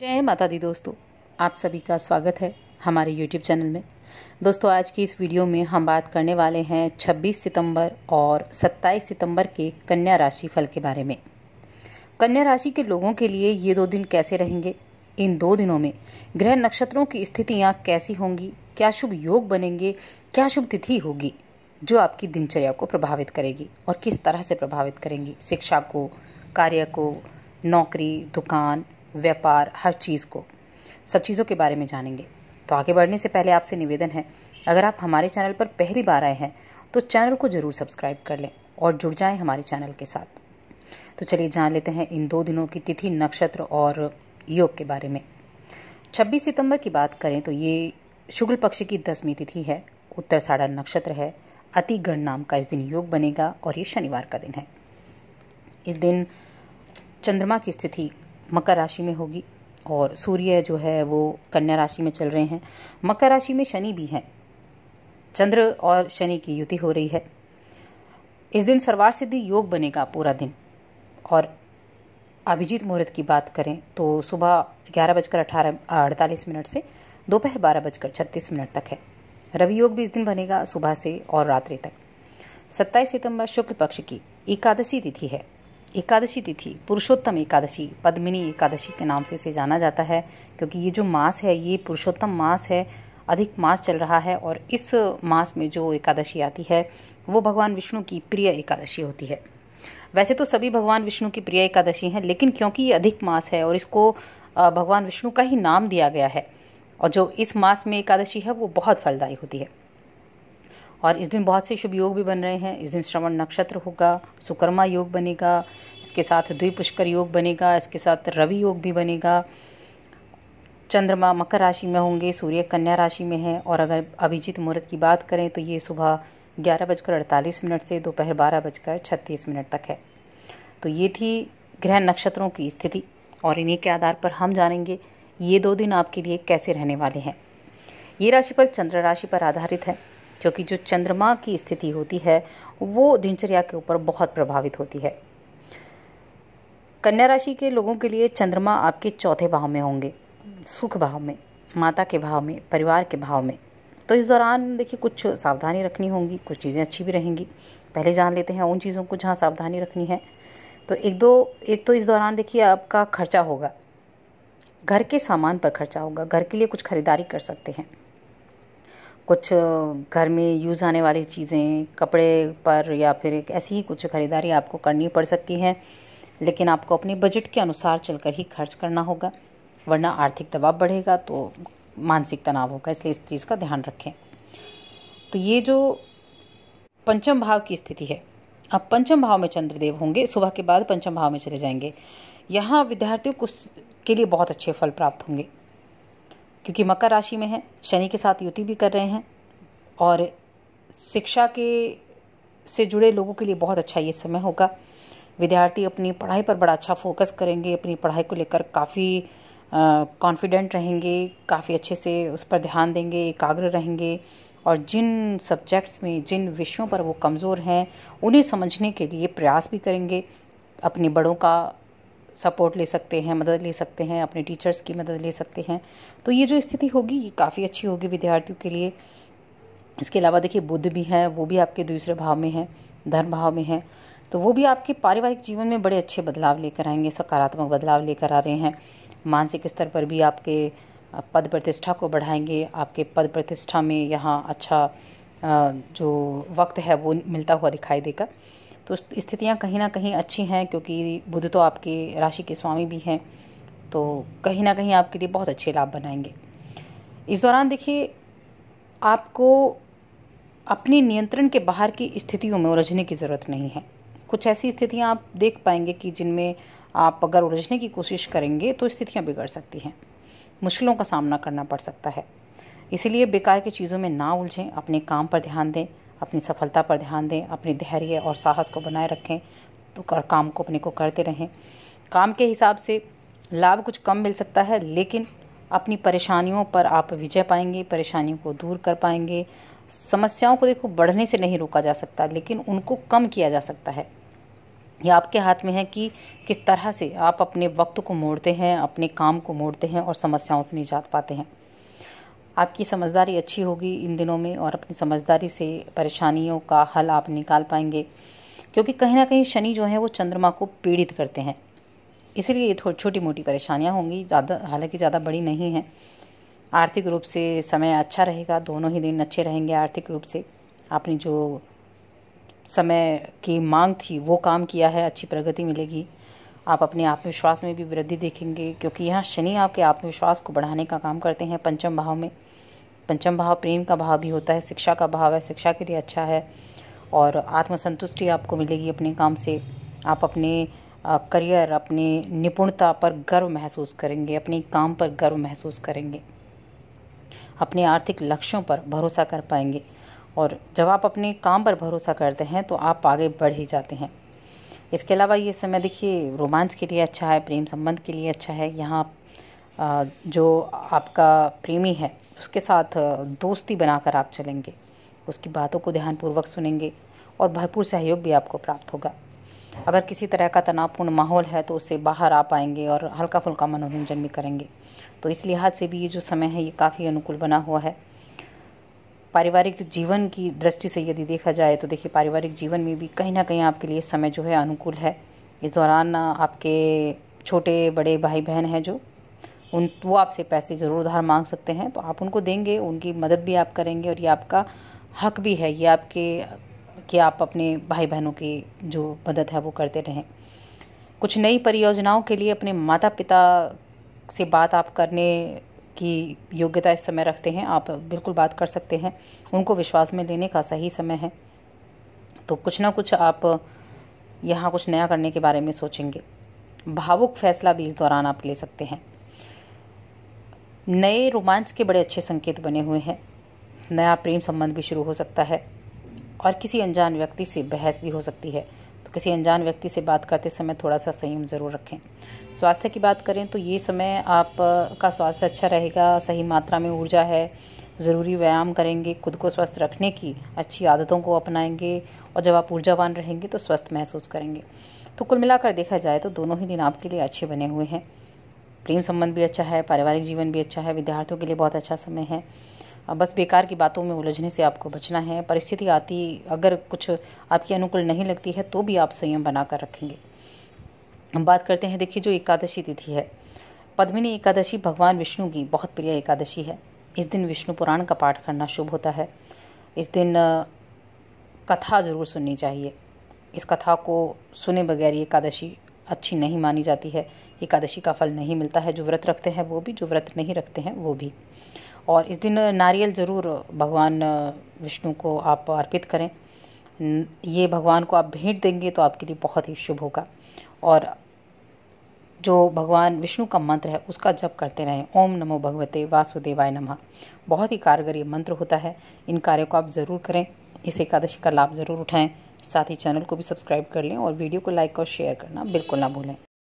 जय माता दी दोस्तों आप सभी का स्वागत है हमारे YouTube चैनल में दोस्तों आज की इस वीडियो में हम बात करने वाले हैं 26 सितंबर और 27 सितंबर के कन्या राशि फल के बारे में कन्या राशि के लोगों के लिए ये दो दिन कैसे रहेंगे इन दो दिनों में ग्रह नक्षत्रों की स्थितियाँ कैसी होंगी क्या शुभ योग बनेंगे क्या शुभ तिथि होगी जो आपकी दिनचर्या को प्रभावित करेगी और किस तरह से प्रभावित करेंगी शिक्षा को कार्य को नौकरी दुकान व्यापार हर चीज़ को सब चीज़ों के बारे में जानेंगे तो आगे बढ़ने से पहले आपसे निवेदन है अगर आप हमारे चैनल पर पहली बार आए हैं तो चैनल को ज़रूर सब्सक्राइब कर लें और जुड़ जाएं हमारे चैनल के साथ तो चलिए जान लेते हैं इन दो दिनों की तिथि नक्षत्र और योग के बारे में 26 सितंबर की बात करें तो ये शुक्ल पक्ष की दसवीं तिथि है उत्तर साढ़ा नक्षत्र है अति गण नाम का इस दिन योग बनेगा और ये शनिवार का दिन है इस दिन चंद्रमा की स्थिति मकर राशि में होगी और सूर्य जो है वो कन्या राशि में चल रहे हैं मकर राशि में शनि भी हैं चंद्र और शनि की युति हो रही है इस दिन सर्वार सिद्धि योग बनेगा पूरा दिन और अभिजीत मुहूर्त की बात करें तो सुबह ग्यारह बजकर अठारह अड़तालीस मिनट से दोपहर बारह बजकर छत्तीस मिनट तक है रवि योग भी इस दिन बनेगा सुबह से और रात्रि तक सत्ताईस सितंबर शुक्ल पक्ष की एकादशी तिथि है एकादशी तिथि पुरुषोत्तम एकादशी पद्मिनी एकादशी के नाम से इसे जाना जाता है क्योंकि ये जो मास है ये पुरुषोत्तम मास है अधिक मास चल रहा है और इस मास में जो एकादशी आती है वो भगवान विष्णु की प्रिय एकादशी होती है वैसे तो सभी भगवान विष्णु की प्रिय एकादशी हैं लेकिन क्योंकि ये अधिक मास है और इसको भगवान विष्णु का ही नाम दिया गया है और जो इस मास में एकादशी है वो बहुत फलदायी होती है और इस दिन बहुत से शुभ योग भी बन रहे हैं इस दिन श्रवण नक्षत्र होगा सुकर्मा योग बनेगा इसके साथ द्विपुष्कर योग बनेगा इसके साथ रवि योग भी बनेगा चंद्रमा मकर राशि में होंगे सूर्य कन्या राशि में है और अगर अभिजीत मुहूर्त की बात करें तो ये सुबह ग्यारह बजकर अड़तालीस मिनट से दोपहर बारह बजकर छत्तीस मिनट तक है तो ये थी ग्रह नक्षत्रों की स्थिति और इन्हीं के आधार पर हम जानेंगे ये दो दिन आपके लिए कैसे रहने वाले हैं ये राशिफल चंद्र राशि पर आधारित है क्योंकि जो चंद्रमा की स्थिति होती है वो दिनचर्या के ऊपर बहुत प्रभावित होती है कन्या राशि के लोगों के लिए चंद्रमा आपके चौथे भाव में होंगे सुख भाव में माता के भाव में परिवार के भाव में तो इस दौरान देखिए कुछ सावधानी रखनी होगी कुछ चीज़ें अच्छी भी रहेंगी पहले जान लेते हैं उन चीज़ों को जहाँ सावधानी रखनी है तो एक दो एक तो इस दौरान देखिए आपका खर्चा होगा घर के सामान पर खर्चा होगा घर के लिए कुछ खरीदारी कर सकते हैं कुछ घर में यूज़ आने वाली चीज़ें कपड़े पर या फिर ऐसी ही कुछ ख़रीदारी आपको करनी पड़ सकती है लेकिन आपको अपने बजट के अनुसार चलकर ही खर्च करना होगा वरना आर्थिक दबाव बढ़ेगा तो मानसिक तनाव होगा इसलिए इस चीज़ का ध्यान रखें तो ये जो पंचम भाव की स्थिति है अब पंचम भाव में चंद्रदेव होंगे सुबह के बाद पंचम भाव में चले जाएंगे यहाँ विद्यार्थियों को के लिए बहुत अच्छे फल प्राप्त होंगे क्योंकि मकर राशि में है शनि के साथ युति भी कर रहे हैं और शिक्षा के से जुड़े लोगों के लिए बहुत अच्छा ये समय होगा विद्यार्थी अपनी पढ़ाई पर बड़ा अच्छा फोकस करेंगे अपनी पढ़ाई को लेकर काफ़ी कॉन्फिडेंट रहेंगे काफ़ी अच्छे से उस पर ध्यान देंगे एकाग्र रहेंगे और जिन सब्जेक्ट्स में जिन विषयों पर वो कमज़ोर हैं उन्हें समझने के लिए प्रयास भी करेंगे अपने बड़ों का सपोर्ट ले सकते हैं मदद ले सकते हैं अपने टीचर्स की मदद ले सकते हैं तो ये जो स्थिति होगी ये काफ़ी अच्छी होगी विद्यार्थियों के लिए इसके अलावा देखिए बुद्ध भी हैं वो भी आपके दूसरे भाव में हैं धर्म भाव में हैं तो वो भी आपके पारिवारिक जीवन में बड़े अच्छे बदलाव लेकर आएंगे सकारात्मक बदलाव लेकर आ रहे हैं मानसिक स्तर पर भी आपके पद प्रतिष्ठा को बढ़ाएंगे आपके पद प्रतिष्ठा में यहाँ अच्छा जो वक्त है वो मिलता हुआ दिखाई देगा तो स्थितियाँ कहीं ना कहीं अच्छी हैं क्योंकि बुध तो आपके राशि के स्वामी भी हैं तो कहीं ना कहीं आपके लिए बहुत अच्छे लाभ बनाएंगे इस दौरान देखिए आपको अपने नियंत्रण के बाहर की स्थितियों में उलझने की ज़रूरत नहीं है कुछ ऐसी स्थितियाँ आप देख पाएंगे कि जिनमें आप अगर उलझने की कोशिश करेंगे तो स्थितियाँ बिगड़ सकती हैं मुश्किलों का सामना करना पड़ सकता है इसीलिए बेकार की चीज़ों में ना उलझें अपने काम पर ध्यान दें अपनी सफलता पर ध्यान दें अपने धैर्य और साहस को बनाए रखें तो कर, काम को अपने को करते रहें काम के हिसाब से लाभ कुछ कम मिल सकता है लेकिन अपनी परेशानियों पर आप विजय पाएंगे परेशानियों को दूर कर पाएंगे समस्याओं को देखो बढ़ने से नहीं रोका जा सकता लेकिन उनको कम किया जा सकता है यह आपके हाथ में है कि किस तरह से आप अपने वक्त को मोड़ते हैं अपने काम को मोड़ते हैं और समस्याओं से निजात पाते हैं आपकी समझदारी अच्छी होगी इन दिनों में और अपनी समझदारी से परेशानियों का हल आप निकाल पाएंगे क्योंकि कहीं ना कहीं शनि जो है वो चंद्रमा को पीड़ित करते हैं इसलिए ये थोड़ी छोटी मोटी परेशानियाँ होंगी ज़्यादा हालांकि ज़्यादा बड़ी नहीं है आर्थिक रूप से समय अच्छा रहेगा दोनों ही दिन अच्छे रहेंगे आर्थिक रूप से आपने जो समय की मांग थी वो काम किया है अच्छी प्रगति मिलेगी आप अपने आत्मविश्वास में भी वृद्धि देखेंगे क्योंकि यहाँ शनि आपके आत्मविश्वास को बढ़ाने का काम करते हैं पंचम भाव में पंचम भाव प्रेम का भाव भी होता है शिक्षा का भाव है शिक्षा के लिए अच्छा है और आत्मसंतुष्टि आपको मिलेगी अपने काम से आप अपने करियर अपने निपुणता पर गर्व महसूस करेंगे अपने काम पर गर्व महसूस करेंगे अपने आर्थिक लक्ष्यों पर भरोसा कर पाएंगे और जब आप अपने काम पर भरोसा करते हैं तो आप आगे बढ़ ही जाते हैं इसके अलावा ये समय देखिए रोमांच के लिए अच्छा है प्रेम संबंध के लिए अच्छा है यहाँ जो आपका प्रेमी है उसके साथ दोस्ती बनाकर आप चलेंगे उसकी बातों को ध्यानपूर्वक सुनेंगे और भरपूर सहयोग भी आपको प्राप्त होगा अगर किसी तरह का तनावपूर्ण माहौल है तो उससे बाहर आ पाएंगे और हल्का फुल्का मनोरंजन भी करेंगे तो इस लिहाज से भी ये जो समय है ये काफ़ी अनुकूल बना हुआ है पारिवारिक जीवन की दृष्टि से यदि देखा जाए तो देखिए पारिवारिक जीवन में भी कहीं ना कहीं आपके लिए समय जो है अनुकूल है इस दौरान आपके छोटे बड़े भाई बहन हैं जो उन वो आपसे पैसे ज़रूर उधार मांग सकते हैं तो आप उनको देंगे उनकी मदद भी आप करेंगे और ये आपका हक भी है ये आपके कि आप अपने भाई बहनों की जो मदद है वो करते रहें कुछ नई परियोजनाओं के लिए अपने माता पिता से बात आप करने की योग्यता इस समय रखते हैं आप बिल्कुल बात कर सकते हैं उनको विश्वास में लेने का सही समय है तो कुछ ना कुछ आप यहाँ कुछ नया करने के बारे में सोचेंगे भावुक फैसला भी इस दौरान आप ले सकते हैं नए रोमांच के बड़े अच्छे संकेत बने हुए हैं नया प्रेम संबंध भी शुरू हो सकता है और किसी अनजान व्यक्ति से बहस भी हो सकती है तो किसी अनजान व्यक्ति से बात करते समय थोड़ा सा संयम ज़रूर रखें स्वास्थ्य की बात करें तो ये समय आप का स्वास्थ्य अच्छा रहेगा सही मात्रा में ऊर्जा है ज़रूरी व्यायाम करेंगे खुद को स्वस्थ रखने की अच्छी आदतों को अपनाएंगे और जब आप ऊर्जावान रहेंगे तो स्वस्थ महसूस करेंगे तो कुल मिलाकर देखा जाए तो दोनों ही दिन आपके लिए अच्छे बने हुए हैं प्रेम संबंध भी अच्छा है पारिवारिक जीवन भी अच्छा है विद्यार्थियों के लिए बहुत अच्छा समय है बस बेकार की बातों में उलझने से आपको बचना है परिस्थिति आती अगर कुछ आपकी अनुकूल नहीं लगती है तो भी आप संयम बनाकर रखेंगे हम बात करते हैं देखिए जो एकादशी तिथि है पद्मिनी एकादशी भगवान विष्णु की बहुत प्रिय एकादशी है इस दिन विष्णु पुराण का पाठ करना शुभ होता है इस दिन कथा ज़रूर सुननी चाहिए इस कथा को सुने बगैर एकादशी अच्छी नहीं मानी जाती है एकादशी का फल नहीं मिलता है जो व्रत रखते हैं वो भी जो व्रत नहीं रखते हैं वो भी और इस दिन नारियल ज़रूर भगवान विष्णु को आप अर्पित करें ये भगवान को आप भेंट देंगे तो आपके लिए बहुत ही शुभ होगा और जो भगवान विष्णु का मंत्र है उसका जप करते रहें ओम नमो भगवते वासुदेवाय नमः बहुत ही कारगर ये मंत्र होता है इन कार्यों को आप ज़रूर करें इस एकादशी का लाभ ज़रूर उठाएं साथ ही चैनल को भी सब्सक्राइब कर लें और वीडियो को लाइक और शेयर करना बिल्कुल ना भूलें